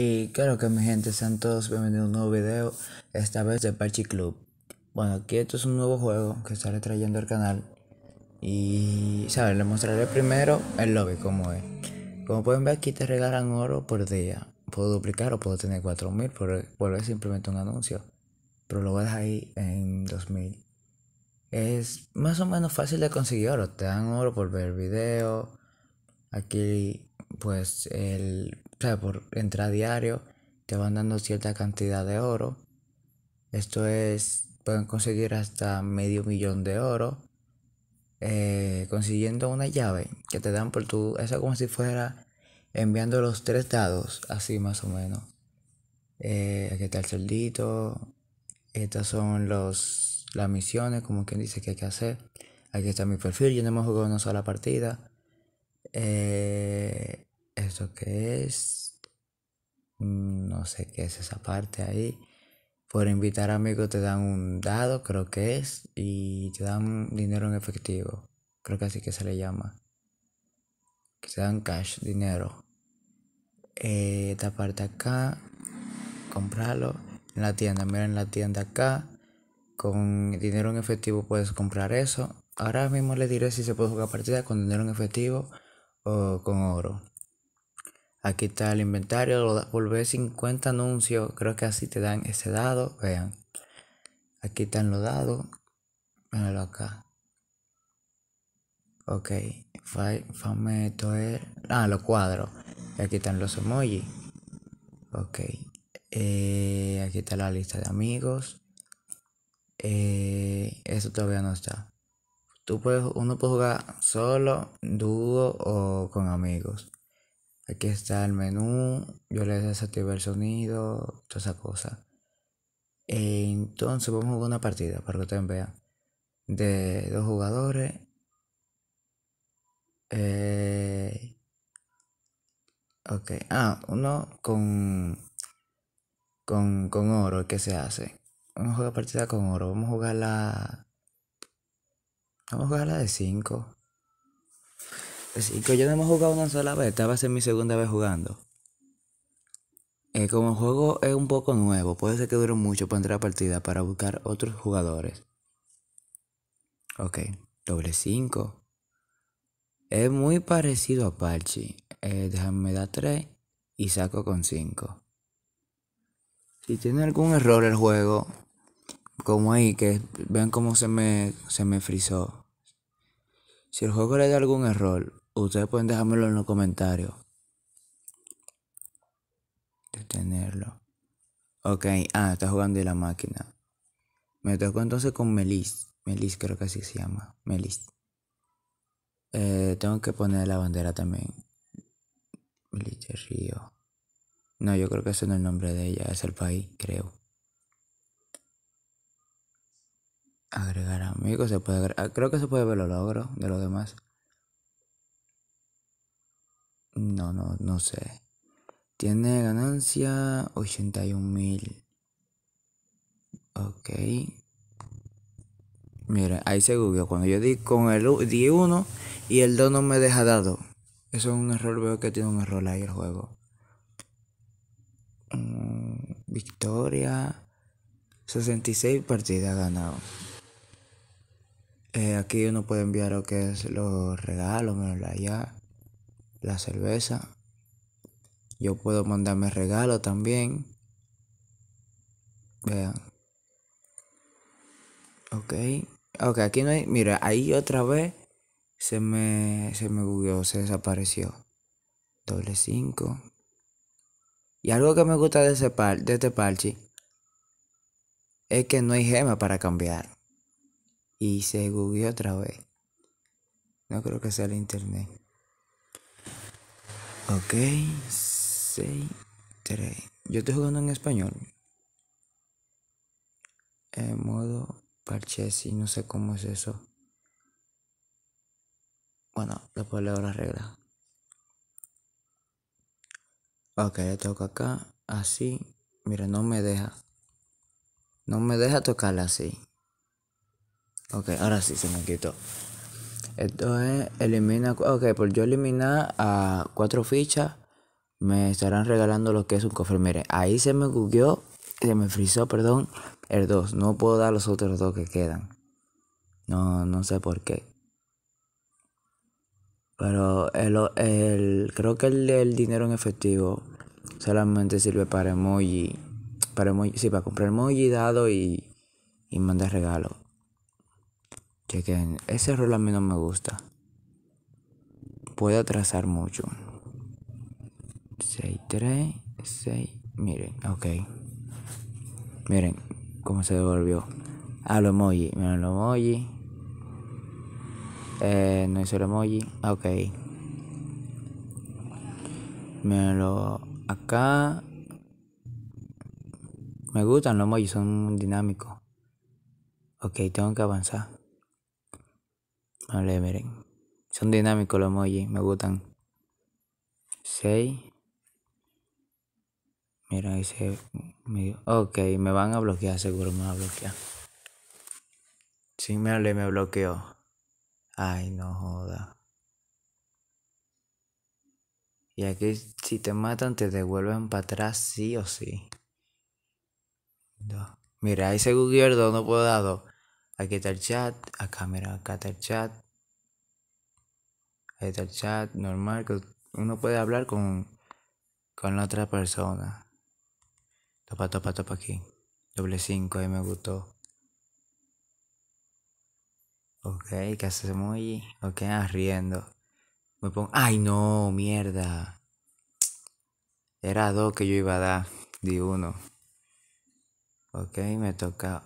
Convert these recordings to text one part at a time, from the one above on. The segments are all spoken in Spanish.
Y claro que mi gente, sean todos bienvenidos a un nuevo video, esta vez de Parchi Club. Bueno, aquí esto es un nuevo juego que estaré trayendo al canal. Y, ¿sabes? Les mostraré primero el lobby, como es. Como pueden ver aquí te regalan oro por día. Puedo duplicar o puedo tener 4000, por volver simplemente un anuncio. Pero lo voy a dejar ahí en 2000. Es más o menos fácil de conseguir oro. Te dan oro por ver video. Aquí pues el, por entrar diario te van dando cierta cantidad de oro. Esto es, pueden conseguir hasta medio millón de oro. Eh, consiguiendo una llave que te dan por tu, eso como si fuera enviando los tres dados, así más o menos. Eh, aquí está el cerdito. Estas son los, las misiones, como quien dice que hay que hacer. Aquí está mi perfil, yo no hemos jugado una sola partida. Eh, ¿Esto qué es? Mm, no sé qué es esa parte ahí. Por invitar amigos te dan un dado, creo que es, y te dan dinero en efectivo. Creo que así que se le llama. Que te dan cash, dinero. Eh, esta parte acá, comprarlo en la tienda. Mira en la tienda acá. Con dinero en efectivo puedes comprar eso. Ahora mismo le diré si se puede jugar partida con dinero en efectivo o con oro. Aquí está el inventario, lo da, 50 anuncios. Creo que así te dan ese dado. Vean. Aquí están los dados. Véanlo acá. Ok. Fame toer. Ah, los cuadros. aquí están los emojis. Ok. Eh, aquí está la lista de amigos. Eh, eso todavía no está. Tú puedes, uno puede jugar solo, dúo o con amigos. Aquí está el menú, yo les desactivé el sonido, toda esa cosa. Entonces vamos a jugar una partida para que ustedes vean. De dos jugadores. Eh, ok, ah, uno con, con, con oro, ¿qué se hace? Vamos a jugar partida con oro, vamos a jugar la... Vamos a jugar la de 5. Y que yo no hemos jugado una sola vez, esta va a ser mi segunda vez jugando. Eh, como el juego es un poco nuevo, puede ser que dure mucho para entrar a partida para buscar otros jugadores. Ok, doble 5. Es muy parecido a Parchi. Eh, déjame dar 3 y saco con 5. Si tiene algún error el juego, como ahí, que ven cómo se me, se me frizó. Si el juego le da algún error, Ustedes pueden dejármelo en los comentarios. Detenerlo. Ok, ah, está jugando de la máquina. Me tocó entonces con Melis. Melis creo que así se llama. Melis. Eh, tengo que poner la bandera también. Melis de Río. No, yo creo que ese no es el nombre de ella, es el país, creo. Agregar amigos, se puede agregar. Ah, creo que se puede ver los logros de los demás. No, no, no sé. Tiene ganancia 81.000 mil. Ok. mira ahí se googleó. Cuando yo di con el di 1 y el 2 no me deja dado. Eso es un error. Veo que tiene un error ahí el juego. Mm, victoria. 66 partidas ganado. Eh, aquí uno puede enviar lo que es los regalos, menos ya la cerveza. Yo puedo mandarme regalo también. Vean. Ok. Ok, aquí no hay. Mira, ahí otra vez se me. Se me googleó, se desapareció. Doble 5. Y algo que me gusta de, ese par, de este parche es que no hay gema para cambiar. Y se googleó otra vez. No creo que sea el internet. Ok, 6, 3. Yo estoy jugando en español. En eh, modo parches y no sé cómo es eso. Bueno, la palabra regla. Ok, le toco acá, así. Mira, no me deja. No me deja tocarla así. Ok, ahora sí se me quitó. Esto es elimina. Ok, por pues yo eliminar a cuatro fichas, me estarán regalando lo que es un cofre. mire ahí se me googleó, se me frizó, perdón, el 2. No puedo dar los otros dos que quedan. No, no sé por qué. Pero el, creo que el, el, dinero en efectivo solamente sirve para emoji. Para emoji, sí, para comprar emoji dado y, y mandar regalo que ese rol a mí no me gusta. Puede atrasar mucho. 6, 3, 6. Miren, ok. Miren cómo se devolvió. a lo emoji. Miren lo emoji. Eh, no hizo el emoji. Ok. Mirenlo acá. Me gustan los emojis, son dinámicos. Ok, tengo que avanzar. Vale, miren. Son dinámicos los emojis, me gustan. 6. Mira, dice. Ok, me van a bloquear, seguro me van a bloquear. Sí, me le me bloqueó. Ay, no joda. Y aquí, si te matan, te devuelven para atrás, sí o sí. Mira, ahí se no puedo dar podado. Aquí está el chat. a cámara acá está el chat. Ahí está el chat normal. Que uno puede hablar con, con la otra persona. Topa, topa, topa aquí. Doble 5, ahí me gustó. Ok, ¿qué hacemos allí? Ok, arriendo. Ah, me pongo. ¡Ay, no! ¡Mierda! Era dos que yo iba a dar. Di uno. Ok, me toca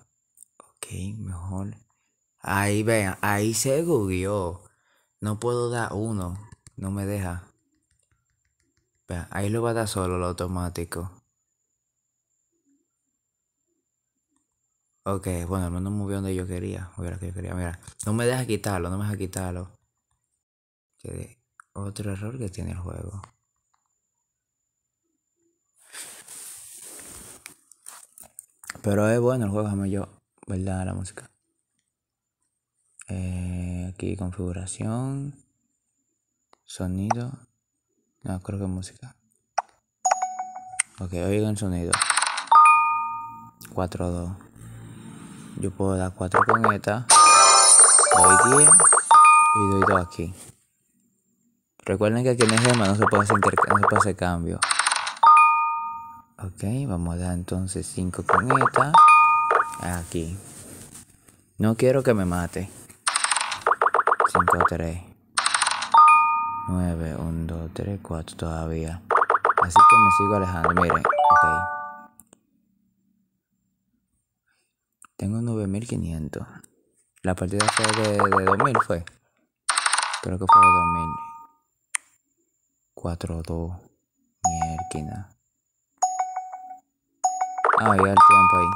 Ok, mejor. Ahí vean, ahí se googleó. No puedo dar uno. No me deja. ahí lo va a dar solo lo automático. Ok, bueno, No menos movió donde yo quería. Mira, que yo quería. Mira, no me deja quitarlo, no me deja quitarlo. otro error que tiene el juego. Pero es bueno el juego, yo ¿verdad? La música. Eh, aquí configuración, sonido. No, creo que música. Ok, oigan sonido. 4, 2. Yo puedo dar 4 con esta. Doy 10 y doy 2 aquí. Recuerden que aquí en el gema no se puede hacer, no se puede hacer cambio. Ok, vamos a dar entonces 5 con esta. Aquí. No quiero que me mate. 5, 3. 9, 1, 2, 3, 4 todavía. Así que me sigo alejando. Miren, ok. Tengo 9500. La partida fue de, 2000, fue. Creo que fue de 2000. 4, 2. Mierda. Ah, ya el tiempo ahí.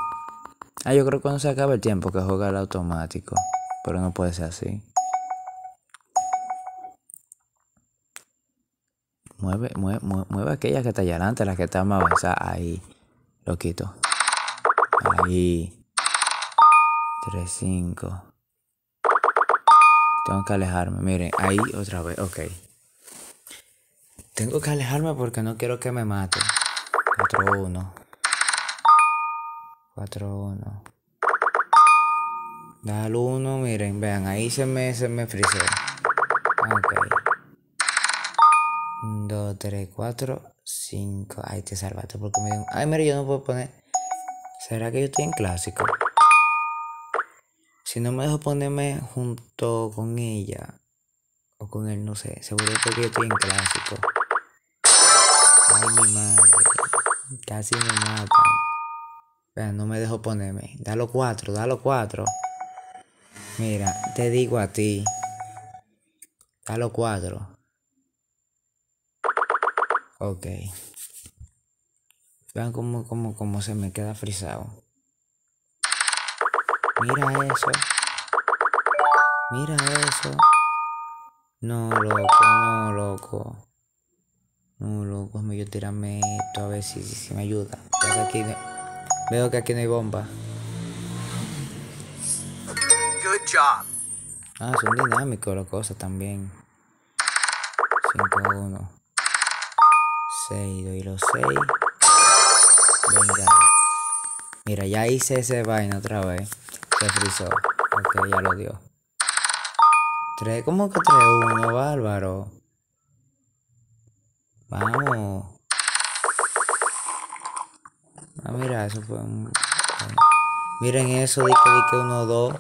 Ah, yo creo que cuando se acaba el tiempo que juega el automático. Pero no puede ser así. Mueve, mueve, mueve, aquella que está allá adelante, la que están más avanzada. Ahí. Lo quito. Ahí. 3, 5. Tengo que alejarme. Miren, ahí otra vez. Ok. Tengo que alejarme porque no quiero que me mate. Otro uno. 4-1. Da 1, miren, vean, ahí se me, se me frisó. 2, 3, 4, 5. Ahí te salvaste porque me dio Ay, mira, yo no puedo poner... ¿Será que yo estoy en clásico? Si no me dejo ponerme junto con ella. O con él, no sé. Seguro que yo estoy en clásico. Ay, mi madre. Casi me matan. Vean, no me dejo ponerme. Dalo cuatro, dalo cuatro. Mira, te digo a ti. Dalo cuatro. Ok. Vean cómo, se me queda frisado. Mira eso. Mira eso. No, loco, no, loco. No, loco, es mejor tirarme esto a ver si, si, me ayuda. Aquí, Veo que aquí no hay bomba. Ah, son dinámicos las cosas también. 5, 1. 6, doy los 6. Venga. Mira, ya hice ese vaina otra vez. Se frizó. Ok, ya lo dio. 3, ¿cómo que 3, 1, bárbaro? Vamos. mira, eso fue un... Miren eso, di que, di que uno, dos.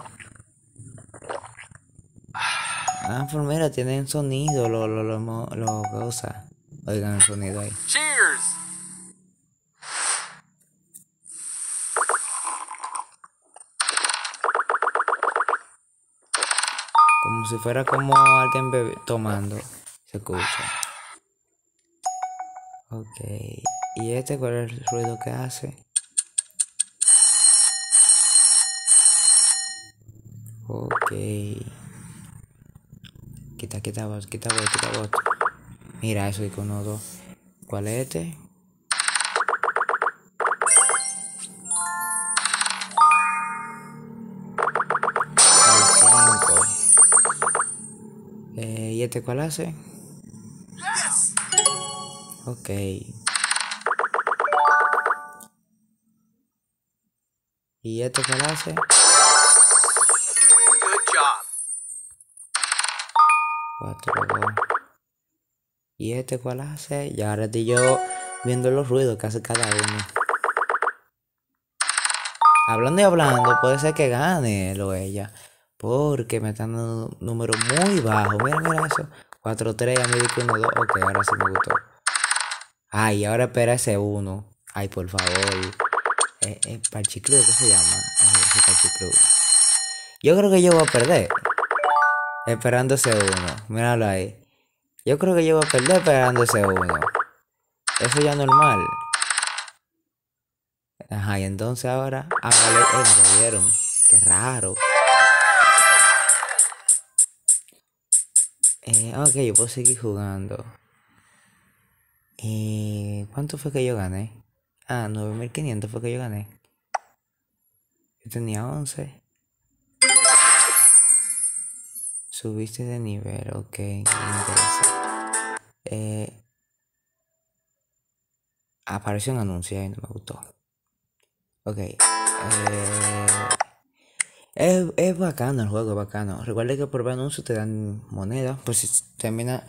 Ah, pues mira, tienen sonido, lo, lo, lo, lo cosa Oigan el sonido ahí. Cheers. Como si fuera como alguien bebe tomando. Se escucha. Ok. ¿Y este cuál es el ruido que hace? Ok. Quita, quita bot, quita vos, quita vos. Mira, eso icono conodo ¿Cuál es este? Eh, ¿Y este cuál hace? Ok. ¿Y este cuál hace? 4, 2 y este cuál hace y ahora estoy yo viendo los ruidos que hace cada uno hablando y hablando puede ser que gane lo ella porque me están dando un número muy bajo mira mira eso 4 3 a mí que 1 2 ok ahora sí me gustó ay ahora espera ese 1 ay por favor eh, eh, ¿qué se llama? Eh, Parchiclub. Yo creo que yo voy a perder. Esperándose uno. Míralo ahí. Yo creo que llevo a perder esperándose uno. Eso ya es normal. Ajá, y entonces ahora. Ah, vale, eh, me Qué raro. Eh, ok, yo puedo seguir jugando. ¿Y eh, cuánto fue que yo gané? Ah, 9500 fue que yo gané. Yo tenía 11. Subiste de nivel, ok, me eh, apareció un anuncio y no me gustó. Ok. Eh, es, bacano el juego, bacano. recuerde que por ver anuncios te dan moneda. Pues si termina.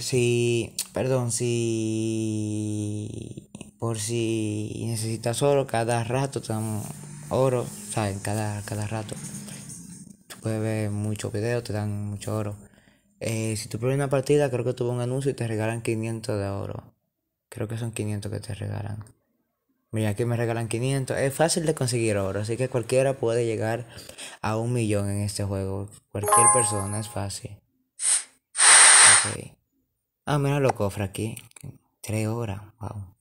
si. Perdón, si. Por si necesitas oro, cada rato te dan oro. O cada, cada rato puedes ver muchos videos, te dan mucho oro. Eh, si tú pruebas una partida, creo que tuvo un anuncio y te regalan 500 de oro. Creo que son 500 que te regalan. Mira, aquí me regalan 500. Es fácil de conseguir oro, así que cualquiera puede llegar a un millón en este juego. Cualquier persona es fácil. Ah, mira los cofres aquí. 3 horas, wow.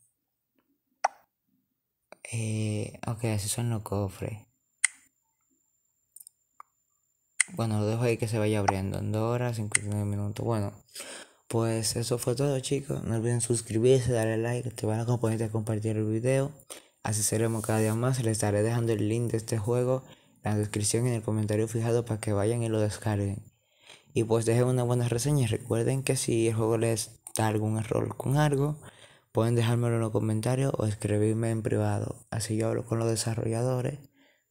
Eh, ok, así son los cofres. Bueno, lo dejo ahí que se vaya abriendo en 2 horas, 59 minutos. Bueno, pues eso fue todo, chicos. No olviden suscribirse, darle like, te van componer de compartir el video. Así seremos cada día más. Les estaré dejando el link de este juego en la descripción y en el comentario fijado para que vayan y lo descarguen. Y pues dejen una buena reseña. Recuerden que si el juego les da algún error con algo, pueden dejármelo en los comentarios o escribirme en privado. Así yo hablo con los desarrolladores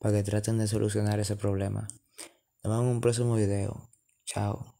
para que traten de solucionar ese problema. Nos vemos en un próximo video. Chao.